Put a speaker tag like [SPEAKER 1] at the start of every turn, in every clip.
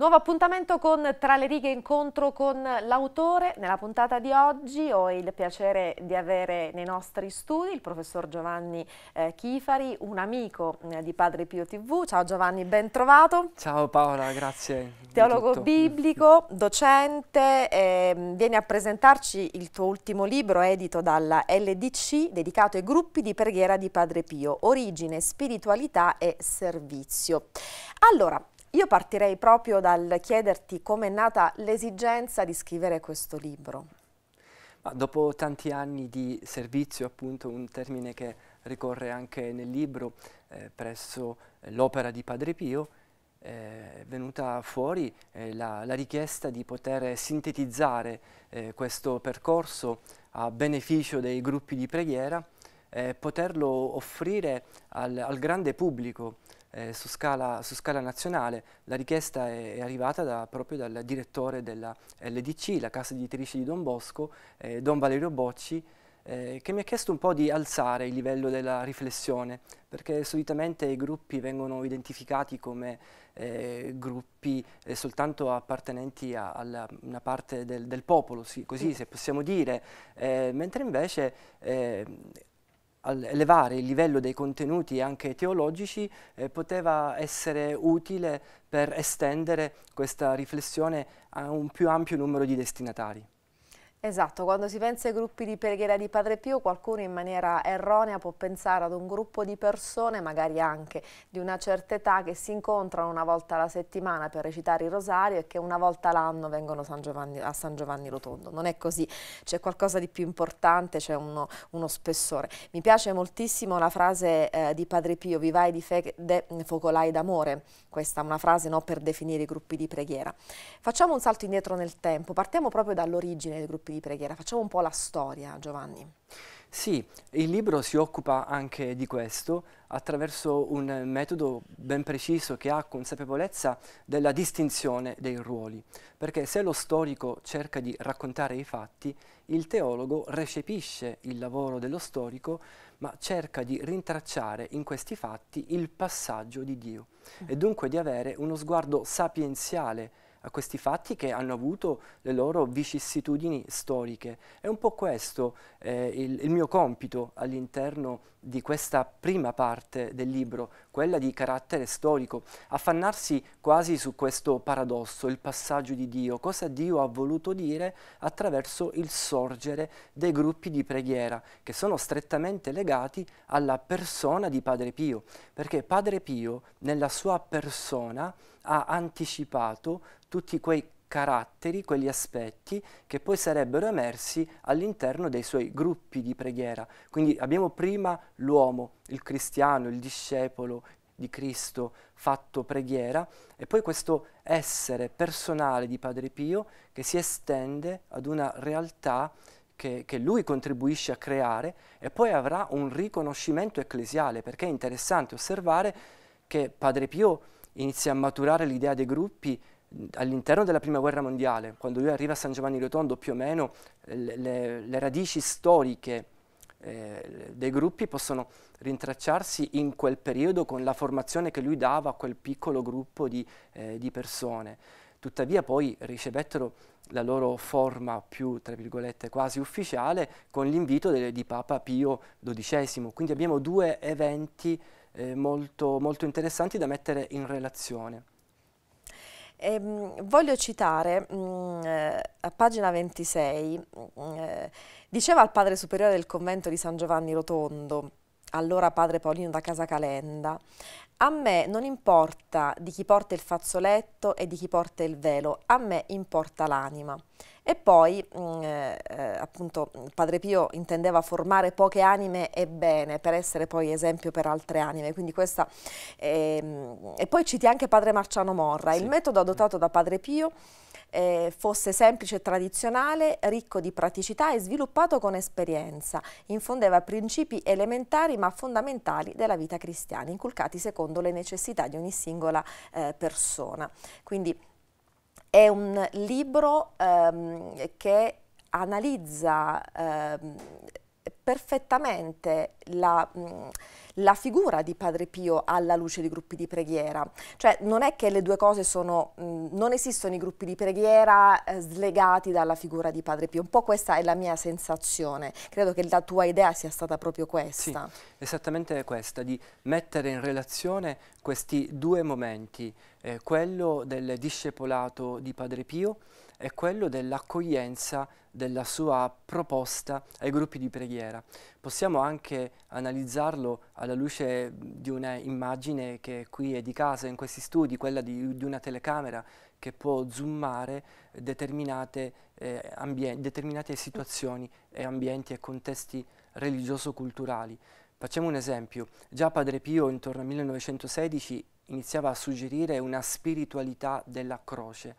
[SPEAKER 1] Nuovo appuntamento con Tra le righe incontro con l'autore. Nella puntata di oggi ho il piacere di avere nei nostri studi il professor Giovanni eh, Chifari, un amico eh, di Padre Pio TV. Ciao Giovanni, ben trovato.
[SPEAKER 2] Ciao Paola, grazie.
[SPEAKER 1] Teologo biblico, docente, eh, vieni a presentarci il tuo ultimo libro edito dalla LDC dedicato ai gruppi di preghiera di Padre Pio, origine, spiritualità e servizio. Allora, io partirei proprio dal chiederti come è nata l'esigenza di scrivere questo libro.
[SPEAKER 2] Ma dopo tanti anni di servizio, appunto un termine che ricorre anche nel libro, eh, presso eh, l'opera di Padre Pio, eh, è venuta fuori eh, la, la, richiesta di poter sintetizzare eh, questo percorso a beneficio dei gruppi di preghiera e eh, poterlo offrire al, al grande pubblico eh, su, scala, su, scala, nazionale. La richiesta è, è arrivata da, proprio dal direttore della LDC, la casa editrice di Don Bosco, eh, Don Valerio Bocci, eh, che mi ha chiesto un po' di alzare il livello della riflessione, perché solitamente i gruppi vengono identificati come eh, gruppi eh, soltanto appartenenti a, alla, una parte del, del popolo, sì, così mm. se possiamo dire, eh, mentre invece eh, elevare il livello dei contenuti anche teologici eh, poteva essere utile per estendere questa riflessione a un più ampio numero di destinatari.
[SPEAKER 1] Esatto, quando si pensa ai gruppi di preghiera di Padre Pio, qualcuno in maniera erronea può pensare ad un gruppo di persone, magari anche di una certa età, che si incontrano una volta alla settimana per recitare il rosario e che una volta l'anno vengono San Giovanni, a San Giovanni Rotondo. Non è così, c'è qualcosa di più importante, c'è uno, uno, spessore. Mi piace moltissimo la frase eh, di Padre Pio, vivai di de, focolai d'amore, questa è una frase no, per definire i gruppi di preghiera. Facciamo un salto indietro nel tempo, partiamo proprio dall'origine dei gruppi gruppi di preghiera. Facciamo un po' la storia, Giovanni.
[SPEAKER 2] Sì, il libro si occupa anche di questo attraverso un metodo ben preciso che ha consapevolezza della distinzione dei ruoli, perché se lo storico cerca di raccontare i fatti, il teologo recepisce il lavoro dello storico, ma cerca di rintracciare in questi fatti il passaggio di Dio mm. e dunque di avere uno sguardo sapienziale a questi fatti che hanno avuto le loro vicissitudini storiche. È un po' questo eh, il, il mio compito all'interno di questa prima parte del libro, quella di carattere storico, affannarsi quasi su questo paradosso, il passaggio di Dio, cosa Dio ha voluto dire attraverso il sorgere dei gruppi di preghiera che sono strettamente legati alla persona di Padre Pio, perché Padre Pio nella sua persona ha anticipato tutti quei caratteri, quegli aspetti che poi sarebbero emersi all'interno dei suoi gruppi di preghiera. Quindi abbiamo prima l'uomo, il cristiano, il discepolo di Cristo fatto preghiera e poi questo essere personale di Padre Pio che si estende ad una realtà che, che, lui contribuisce a creare e poi avrà un riconoscimento ecclesiale, perché è interessante osservare che Padre Pio inizia a maturare l'idea dei gruppi all'interno della prima guerra mondiale, quando lui arriva a San Giovanni Rotondo, più o meno eh, le, le, le radici storiche eh, dei gruppi possono rintracciarsi in quel periodo con la formazione che lui dava a quel piccolo gruppo di, eh, di persone. Tuttavia poi ricevettero la loro forma più, tra virgolette, quasi ufficiale con l'invito di Papa Pio XII. Quindi abbiamo due eventi eh, molto, molto interessanti da mettere in relazione.
[SPEAKER 1] Ehm, voglio citare mh, mm, eh, a pagina 26, mh, mm, eh, diceva al padre superiore del convento di San Giovanni Rotondo, allora padre Paolino da Casa Calenda, a me non importa di chi porta il fazzoletto e di chi porta il velo, a me importa l'anima. E poi, mm, eh, appunto, Padre Pio intendeva formare poche anime e bene, per essere poi esempio per altre anime. Quindi questa, eh, e poi citi anche Padre Marciano Morra. Sì. Il metodo adottato da Padre Pio eh, fosse semplice e tradizionale, ricco di praticità e sviluppato con esperienza. Infondeva principi elementari ma fondamentali della vita cristiana, inculcati secondo le necessità di ogni singola eh, persona. Quindi è un libro ehm, che analizza ehm, perfettamente la, mm, la, figura di Padre Pio alla luce di gruppi di preghiera. Cioè non è che le due cose sono, mm, non esistono i gruppi di preghiera eh, slegati dalla figura di Padre Pio, un po' questa è la mia sensazione, credo che la tua idea sia stata proprio questa. Sì,
[SPEAKER 2] esattamente questa, di mettere in relazione questi due momenti, eh, quello del discepolato di Padre Pio, è quello dell'accoglienza della sua proposta ai gruppi di preghiera. Possiamo anche analizzarlo alla luce di un'immagine che qui è di casa in questi studi, quella di, di una telecamera che può zoomare determinate, eh, determinate situazioni e ambienti e contesti religioso-culturali. Facciamo un esempio, già Padre Pio intorno al 1916 iniziava a suggerire una spiritualità della croce,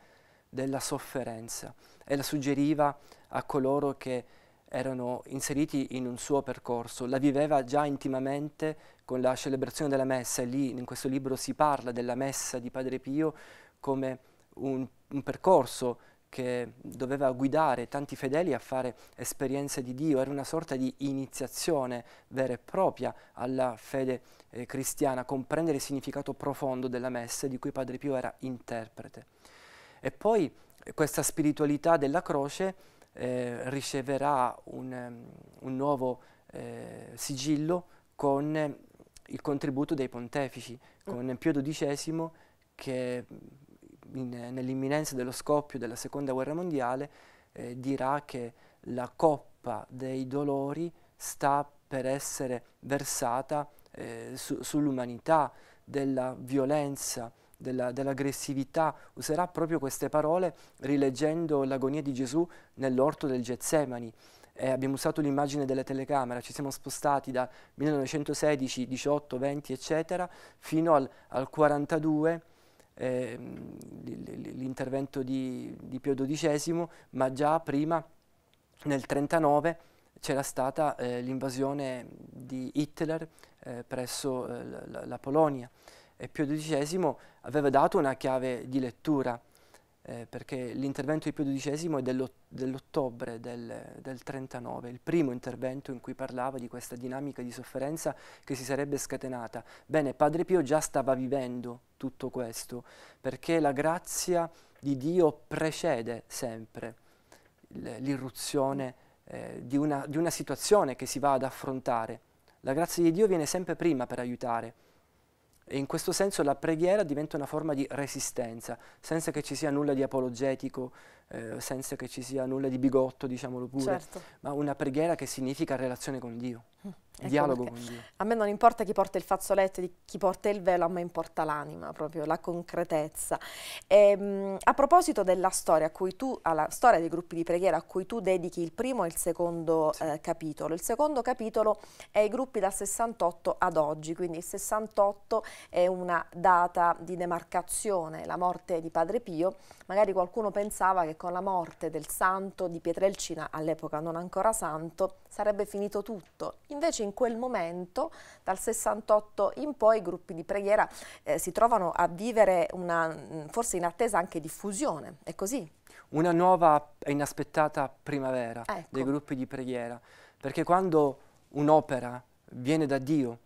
[SPEAKER 2] della sofferenza e la suggeriva a coloro che erano inseriti in un suo percorso, la viveva già intimamente con la celebrazione della messa, e lì in questo libro si parla della messa di Padre Pio come un, un percorso che doveva guidare tanti fedeli a fare esperienze di Dio, era una sorta di iniziazione vera e propria alla fede eh, cristiana, comprendere il significato profondo della messa di cui Padre Pio era interprete. E poi questa spiritualità della croce eh, riceverà un, ehm, un nuovo eh, sigillo con il contributo dei pontefici, mm. con Pio XII che mm, nell'imminenza dello scoppio della seconda guerra mondiale eh, dirà che la coppa dei dolori sta per essere versata eh, su, sull'umanità della violenza della, dell'aggressività, userà proprio queste parole rileggendo l'agonia di Gesù nell'orto del Getsemani. Eh, abbiamo usato l'immagine delle telecamere, ci siamo spostati da 1916, 18, 20 eccetera fino al, al 42 eh, l'intervento di, di Pio XII, ma già prima nel 39 c'era stata eh, l'invasione di Hitler eh, presso eh, la, la, Polonia e Pio XII aveva dato una chiave di lettura, eh, perché l'intervento di Pio XII è dell'ottobre dell del, del 39, il primo intervento in cui parlava di questa dinamica di sofferenza che si sarebbe scatenata. Bene, Padre Pio già stava vivendo tutto questo, perché la grazia di Dio precede sempre l'irruzione eh, di, di una situazione che si va ad affrontare. La grazia di Dio viene sempre prima per aiutare. E in questo senso la preghiera diventa una forma di resistenza, senza che ci sia nulla di apologetico, eh, senza che ci sia nulla di bigotto, diciamolo pure, certo. ma una preghiera che significa relazione con Dio. Mm. Ecco dialogo con Dio.
[SPEAKER 1] A me non importa chi porta il fazzoletto, chi porta il velo, a me importa l'anima, proprio la concretezza. E, ehm, mh, a proposito della storia, tu, alla storia dei gruppi di preghiera a cui tu dedichi il primo e il secondo sì. eh, capitolo, il secondo capitolo è i gruppi dal 68 ad oggi, quindi il 68 è una data di demarcazione, la morte di Padre Pio, magari qualcuno pensava che con la morte del santo di Pietrelcina, all'epoca non ancora santo, sarebbe finito tutto. Invece in quel momento, dal 68 in poi, i gruppi di preghiera eh, si trovano a vivere una mm, forse in attesa anche di fusione. È così?
[SPEAKER 2] Una nuova e inaspettata primavera ecco. dei gruppi di preghiera, perché quando un'opera viene da Dio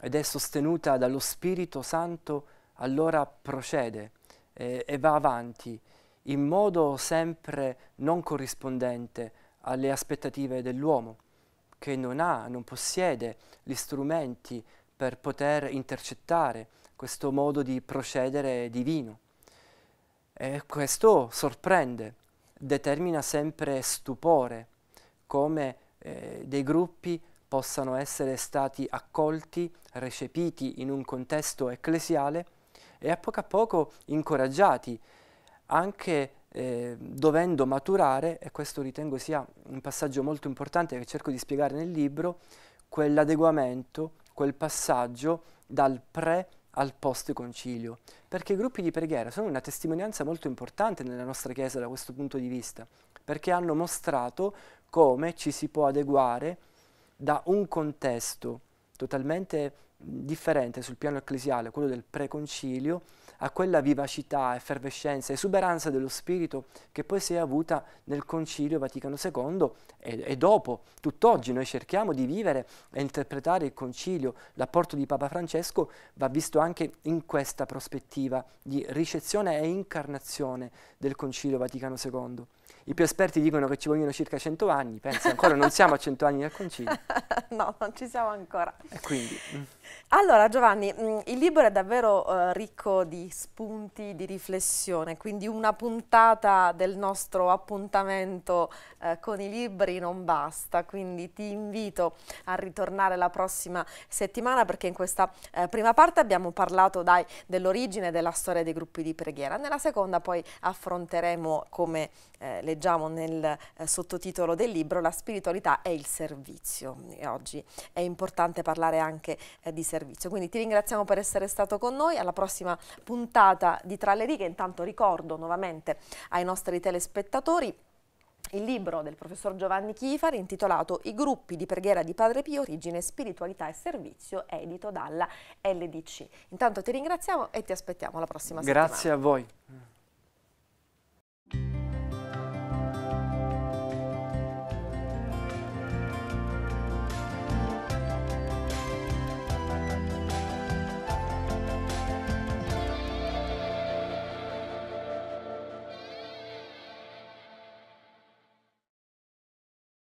[SPEAKER 2] ed è sostenuta dallo Spirito Santo, allora procede eh, e va avanti in modo sempre non corrispondente alle aspettative dell'uomo che non ha, non possiede gli strumenti per poter intercettare questo modo di procedere divino. E questo sorprende, determina sempre stupore, come eh, dei gruppi possano essere stati accolti, recepiti in un contesto ecclesiale e a poco a poco incoraggiati anche eh, dovendo maturare, e questo ritengo sia un passaggio molto importante che cerco di spiegare nel libro, quell'adeguamento, quel passaggio dal pre al post concilio, perché i gruppi di preghiera sono una testimonianza molto importante nella nostra Chiesa da questo punto di vista, perché hanno mostrato come ci si può adeguare da un contesto totalmente differente sul piano ecclesiale, quello del preconcilio, a quella vivacità, effervescenza, esuberanza dello spirito che poi si è avuta nel Concilio Vaticano II e, e dopo. Tutt'oggi noi cerchiamo di vivere e interpretare il Concilio. L'apporto di Papa Francesco va visto anche in questa prospettiva di ricezione e incarnazione del Concilio Vaticano II. I più esperti dicono che ci vogliono circa 100 anni, pensa, ancora non siamo a 100 anni dal concilio.
[SPEAKER 1] no, non ci siamo ancora.
[SPEAKER 2] E quindi... Mm.
[SPEAKER 1] Allora Giovanni, mm, il libro è davvero uh, ricco di spunti di riflessione, quindi una puntata del nostro appuntamento uh, con i libri non basta, quindi ti invito a ritornare la prossima settimana perché in questa uh, prima parte abbiamo parlato dell'origine e della storia dei gruppi di preghiera, nella seconda poi affronteremo come eh, leggiamo nel eh, sottotitolo del libro, la spiritualità è il servizio. E oggi è importante parlare anche eh, di servizio. Quindi ti ringraziamo per essere stato con noi. Alla prossima puntata di Tra le righe, intanto ricordo nuovamente ai nostri telespettatori il libro del professor Giovanni Chifari intitolato I gruppi di preghiera di Padre Pio, origine, spiritualità e servizio, edito dalla LDC. Intanto ti ringraziamo e ti aspettiamo la prossima Grazie settimana. Grazie
[SPEAKER 2] a voi.